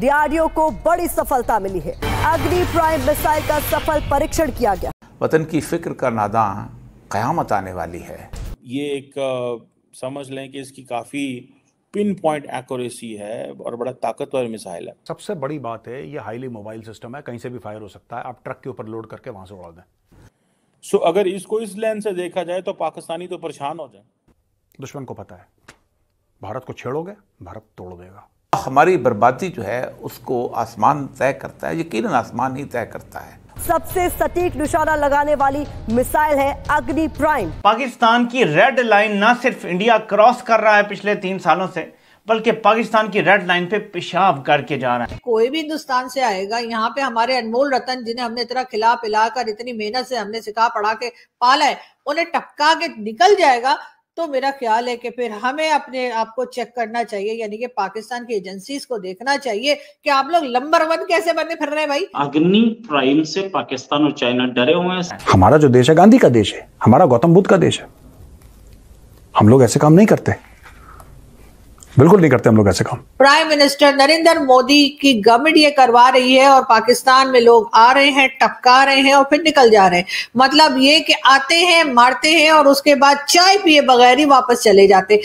DRDO को बड़ी सफलता मिली है अग्नि प्राइम मिसाइल का सफल परीक्षण किया गया वतन की फिक्र का नादा कयामत आने वाली है ये एक समझ लें कि इसकी काफ़ी पिन पॉइंट एक्यूरेसी है और बड़ा ताकतवर मिसाइल है सबसे बड़ी बात है ये हाईली मोबाइल सिस्टम है कहीं से भी फायर हो सकता है आप ट्रक के ऊपर लोड करके वहां से उड़ा दें सो so, अगर इसको इस लेन से देखा जाए तो पाकिस्तानी तो परेशान हो जाए दुश्मन को पता है भारत को छेड़ोगे भारत तोड़ देगा हमारी बर्बादी जो है उसको आसमान तय करता है यकीन आसमान ही तय करता है सबसे सटीक निशाना लगाने वाली मिसाइल है अग्नि प्राइम पाकिस्तान की रेड लाइन न सिर्फ इंडिया क्रॉस कर रहा है पिछले तीन सालों से बल्कि पाकिस्तान की रेड लाइन पे पेशाब करके जा रहा है कोई भी हिंदुस्तान से आएगा यहाँ पे हमारे अनमोल रतन जिन्हें हमने इतना खिला पिला कर इतनी मेहनत से हमने सिखा पढ़ा के पाला है उन्हें टपका के निकल जाएगा तो मेरा ख्याल है कि फिर हमें अपने आप को चेक करना चाहिए यानी कि पाकिस्तान की एजेंसीज को देखना चाहिए कि आप लोग नंबर वन कैसे बने फिर रहे भाई अग्नि प्राइम से पाकिस्तान और चाइना डरे हुए हैं हमारा जो देश है गांधी का देश है हमारा गौतम बुद्ध का देश है हम लोग ऐसे काम नहीं करते बिल्कुल नहीं करते हम लोग ऐसे काम प्राइम मिनिस्टर नरेंद्र मोदी की गवर्नमेंट ये करवा रही है और पाकिस्तान में लोग आ रहे हैं टपका रहे हैं और फिर निकल जा रहे हैं मतलब ये कि आते हैं मारते हैं और उसके बाद चाय पिए बगैर ही वापस चले जाते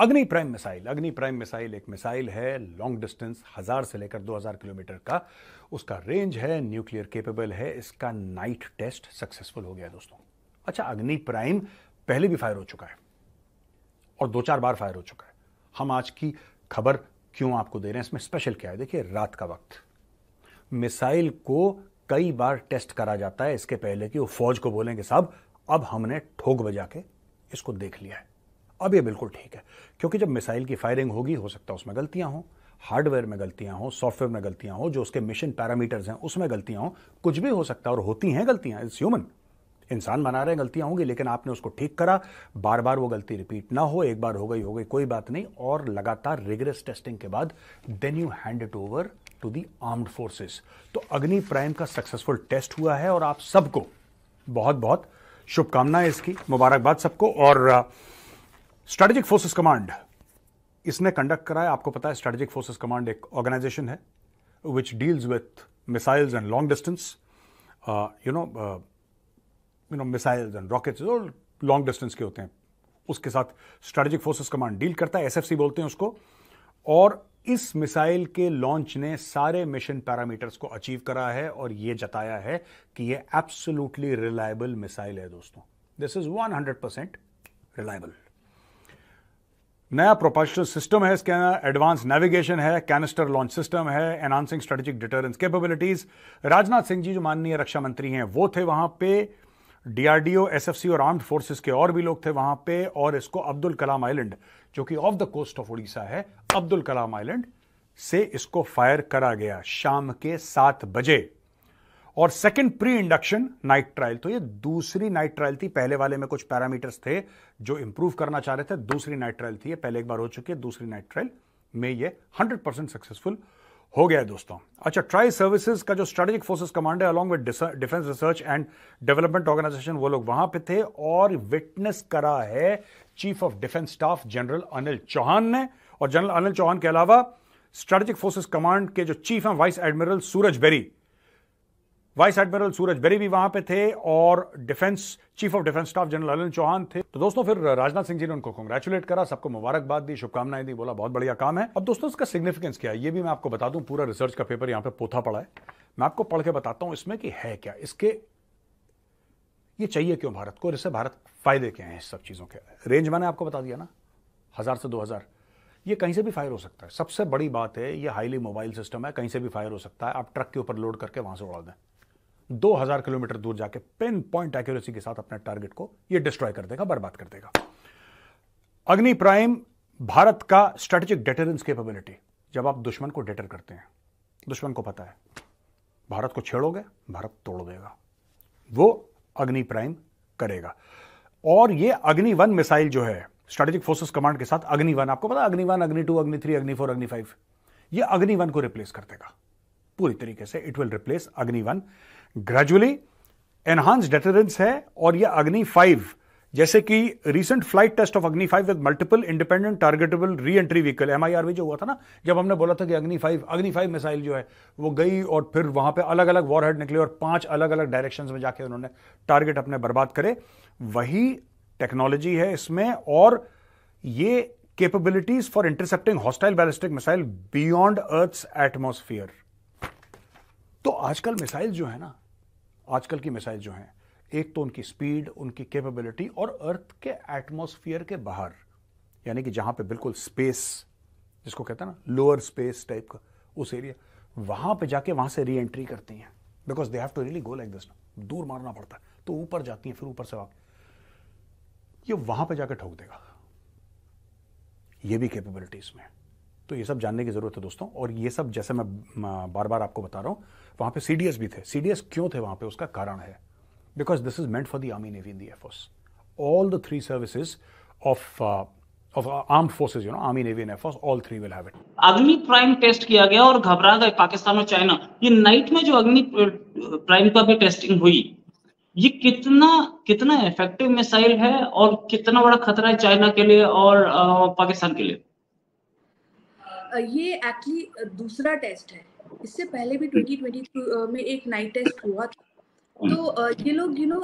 Agni prime missile Agni prime missile एक मिसाइल है लॉन्ग डिस्टेंस हजार से लेकर 2000 किलोमीटर का उसका रेंज है न्यूक्लियर केपेबल है इसका नाइट टेस्ट सक्सेसफुल हो गया दोस्तों अच्छा अग्नि प्राइम पहले भी फायर हो चुका है और दो चार बार फायर हो चुका है हम आज की खबर क्यों आपको दे रहे हैं इसमें स्पेशल क्या है देखिए रात का वक्त मिसाइल को कई बार टेस्ट करा जाता है इसके पहले कि वो फौज को बोलेंगे साहब अब हमने ठोक बजा के इसको देख लिया है अब ये बिल्कुल ठीक है क्योंकि जब मिसाइल की फायरिंग होगी हो सकता है उसमें गलतियां हों हार्डवेयर में गलतियां हों सॉफ्टवेयर में गलतियां हों जो उसके मिशन पैरामीटर्स हैं उसमें गलतियां हों कुछ भी हो सकता है और होती हैं गलतियां इट्स ह्यूमन इंसान बना रहे हैं गलतियां होंगी लेकिन आपने उसको ठीक करा बार बार वो गलती रिपीट ना हो एक बार हो गई हो गई कोई बात नहीं और लगातार रिग्रेस टेस्टिंग के बाद then you hand it over to the armed forces तो अग्नि प्राइम का सक्सेसफुल टेस्ट हुआ है और आप सबको बहुत बहुत शुभकामनाएं इसकी मुबारकबाद सबको और स्ट्रेटेजिक फोर्सेस कमांड इसने कंडक्ट कराया आपको पता है स्ट्रेटेजिक फोर्सेस कमांड एक ऑर्गेनाइजेशन है which deals with missiles and long distance you know you know missiles and rockets जो लॉन्ग डिस्टेंस के होते हैं उसके साथ स्ट्रेटेजिक फोर्सेस कमांड डील करता है एसएफसी बोलते हैं उसको और इस मिसाइल के लॉन्च ने सारे मिशन पैरामीटर्स को अचीव करा है और यह जताया है कि यह एब्सोल्युटली रिलायबल मिसाइल है दोस्तों दिस इज 100 परसेंट रिलायबल नया प्रोपल्शन सिस्टम है इसके एडवांस नेविगेशन है कैनिस्टर लॉन्च सिस्टम है enhancing strategic deterrence capabilities Rajnath Singh ji जो माननीय रक्षा मंत्री हैं वो थे वहां पे डीआरडीओ एसएफसी और आर्म्ड फोर्सेस के और भी लोग थे वहां पे और इसको अब्दुल कलाम आइलैंड जो कि off the coast of Orissa है अब्दुल कलाम आइलैंड से इसको फायर करा गया शाम के सात बजे और second pre induction night trial तो ये दूसरी नाइट ट्रायल थी पहले वाले में कुछ पैरामीटर्स थे जो इंप्रूव करना चाह रहे थे दूसरी नाइट ट्रायल थी ये पहले एक बार हो चुकी है दूसरी नाइट ट्रायल में ये 100 परसेंट सक्सेसफुल हो गया है दोस्तों अच्छा ट्राई सर्विसेज का जो स्ट्रेटेजिक फोर्सेस कमांड है along with defence research and development organisation वो लोग वहां पे थे और विटनेस करा है chief of defence staff general Anil Chauhan ने और जनरल अनिल चौहान के अलावा स्ट्रेटेजिक फोर्सेस कमांड के जो चीफ हैं vice admiral Suraj Berry vice admiral Suraj Berry भी वहां पे थे और defence chief of defence staff general Anil Chauhan थे तो दोस्तों फिर राजनाथ सिंह जी ने उनको कंग्रेचुलेट करा सबको मुबारकबाद दी शुभकामनाएं दी बोला बहुत बढ़िया काम है अब दोस्तों इसका सिग्निफिकेंस क्या है ये भी मैं आपको बता दूं पूरा रिसर्च का पेपर यहाँ पे पोथा पड़ा है मैं आपको पढ़ के बताता हूं इसमें कि है क्या इसके ये चाहिए क्यों भारत को और इससे भारत फायदे क्या हैं इस सब चीज़ों के रेंज मैंने आपको बता दिया ना हज़ार से दो हज़ार ये कहीं से भी फायर हो सकता है सबसे बड़ी बात है ये हाईली मोबाइल सिस्टम है कहीं से भी फायर हो सकता है आप ट्रक के ऊपर लोड करके वहां से उड़ा दें 2000 किलोमीटर दूर जाके पिन पॉइंट एक्यूरेसी के साथ अपने टारगेट को यह डिस्ट्रॉय कर देगा बर्बाद कर देगा अग्नि प्राइम भारत का स्ट्रेटेजिक डेटरेंस कैपेबिलिटी जब आप दुश्मन को डेटर करते हैं दुश्मन को पता है भारत को छेड़ोगे भारत तोड़ देगा वो अग्नि प्राइम करेगा और ये अग्नि वन मिसाइल जो है स्ट्रेटेजिक फोर्सेस कमांड के साथ अग्नि वन आपको पता अग्नि वन अग्नि टू अग्नि थ्री अग्नि फोर अग्नि फाइव ये अग्नि वन को रिप्लेस कर देगा पूरी तरीके से it will replace Agni one gradually enhance deterrence है और यह अग्नि फाइव जैसे कि recent flight test of Agni five with multiple independent targetable re entry vehicle M में जो हुआ था ना जब हमने बोला था कि अग्नि फाइव अग्नि फाइव मिसाइल जो है वो गई और फिर वहां पे अलग अलग वॉरहेड निकले और पांच अलग अलग डायरेक्शंस में जाके उन्होंने टारगेट अपने बर्बाद करे वही टेक्नोलॉजी है इसमें और ये capabilities for intercepting hostile ballistic missile beyond earth atmosphere तो आजकल मिसाइल जो है ना आजकल की मिसाइल जो हैं एक तो उनकी स्पीड उनकी कैपेबिलिटी और अर्थ के एटमोसफियर के बाहर यानी कि जहाँ पे बिल्कुल स्पेस जिसको कहते हैं ना लोअर स्पेस टाइप का उस एरिया वहाँ पे जाके वहाँ से री एंट्री करती हैं because they have to really go like this दूर मारना पड़ता है तो ऊपर जाती हैं फिर ऊपर से वापस ये वहां पे जाके ठोक देगा ये भी कैपेबिलिटीज में है तो ये सब जानने की ज़रूरत है दोस्तों और ये सब जैसे मैं बार बार आपको बता रहा हूँ वहां पे सी भी थे सी क्यों थे वहां पे उसका कारण है because this is meant for the army navy and the air force all the three services of Agni prime test किया गया और घबरा गए पाकिस्तान और चाइना ये नाइट में जो अग्नि प्राइम का भी टेस्टिंग हुई ये कितना कितना इफेक्टिव मिसाइल है और कितना बड़ा खतरा है चाइना के लिए और पाकिस्तान के लिए ये एक्चुअली दूसरा टेस्ट है इससे पहले भी 2022 में एक नाइट टेस्ट हुआ था हाँ। तो ये लोग यू नो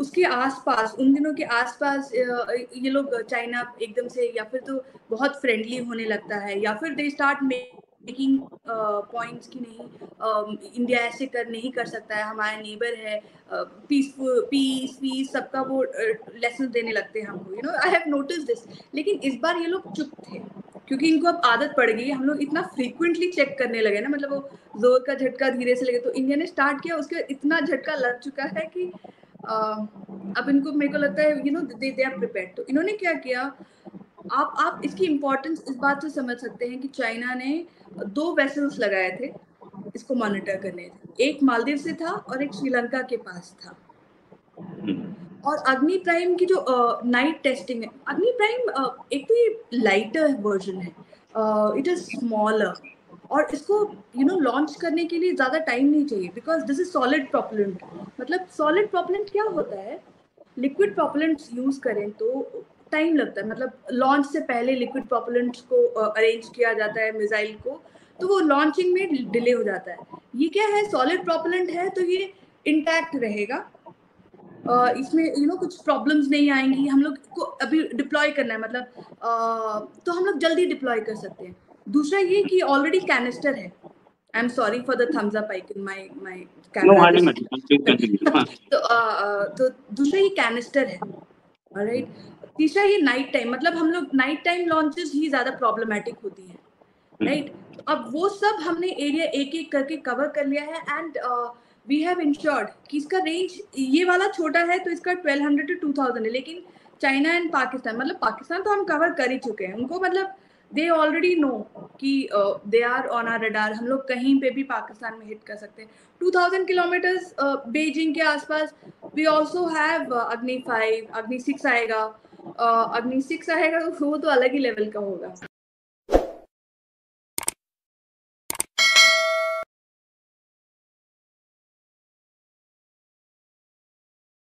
उसके आसपास उन दिनों के आसपास ये लोग चाइना एकदम से या फिर तो बहुत फ्रेंडली होने लगता है या फिर दे स्टार्ट मेकिंग पॉइंट्स कि नहीं इंडिया ऐसे कर नहीं कर सकता है हमारा नेबर है पीसफुल पीस पीस सबका वो लेसन देने लगते हैं हमको you know I have notice this लेकिन इस बार ये लोग चुप थे क्योंकि इनको अब आदत पड़ गई हम लोग इतना फ्रीक्वेंटली चेक करने लगे ना मतलब वो जोर का झटका धीरे से लगे तो इंडिया ने स्टार्ट किया उसके इतना झटका लग चुका है कि आ, अब इनको मेरे को लगता है you know they they are prepare तो इन्होंने क्या किया आप आप इसकी इम्पोर्टेंस इस बात से समझ सकते हैं कि चाइना ने दो वेसल्स लगाए थे इसको मॉनिटर करने एक मालदीव से था और एक श्रीलंका के पास था हम्म। और अग्नि प्राइम की जो नाइट टेस्टिंग है अग्नि प्राइम एक तो ये लाइटर वर्जन है इट इज स्मॉलर और इसको यू नो लॉन्च करने के लिए ज़्यादा टाइम नहीं चाहिए because this is solid propellant मतलब सॉलिड प्रॉपलेंट क्या होता है लिक्विड प्रॉपलेंट यूज़ करें तो टाइम लगता है मतलब लॉन्च से पहले लिक्विड प्रॉपलेंट को अरेंज किया जाता है मिसाइल को तो वो लॉन्चिंग में डिले हो जाता है ये क्या है सॉलिड प्रॉपलेंट है तो ये इंटैक्ट रहेगा इसमें यू नो कुछ प्रॉब्लम्स नहीं आएंगी हम लोग को अभी डिप्लॉय करना है मतलब तो हम लोग जल्दी डिप्लॉय कर सकते हैं दूसरा ये कि ऑलरेडी कैनिस्टर है I am sorry for the thumbs up can my my camera तो तो दूसरा ये कैनिस्टर है ऑलराइट तीसरा ये नाइट टाइम मतलब हम लोग नाइट टाइम लॉन्चेस ही ज्यादा प्रॉब्लमेटिक होती है राइट hmm. right? अब वो सब हमने एरिया एक एक करके कवर कर लिया है and uh, we have ensured कि इसका रेंज ये वाला छोटा है तो इसका twelve hundred to two thousand है लेकिन चाइना एंड पाकिस्तान मतलब पाकिस्तान तो हम कवर कर ही चुके हैं उनको मतलब दे ऑलरेडी नो कि they are on our radar हम लोग कहीं पे भी पाकिस्तान में हिट कर सकते हैं टू थाउजेंड किलोमीटर्स बेजिंग के आसपास we also have Agni five Agni six आएगा अग्नि सिक्स आएगा तो वो तो अलग ही लेवल का होगा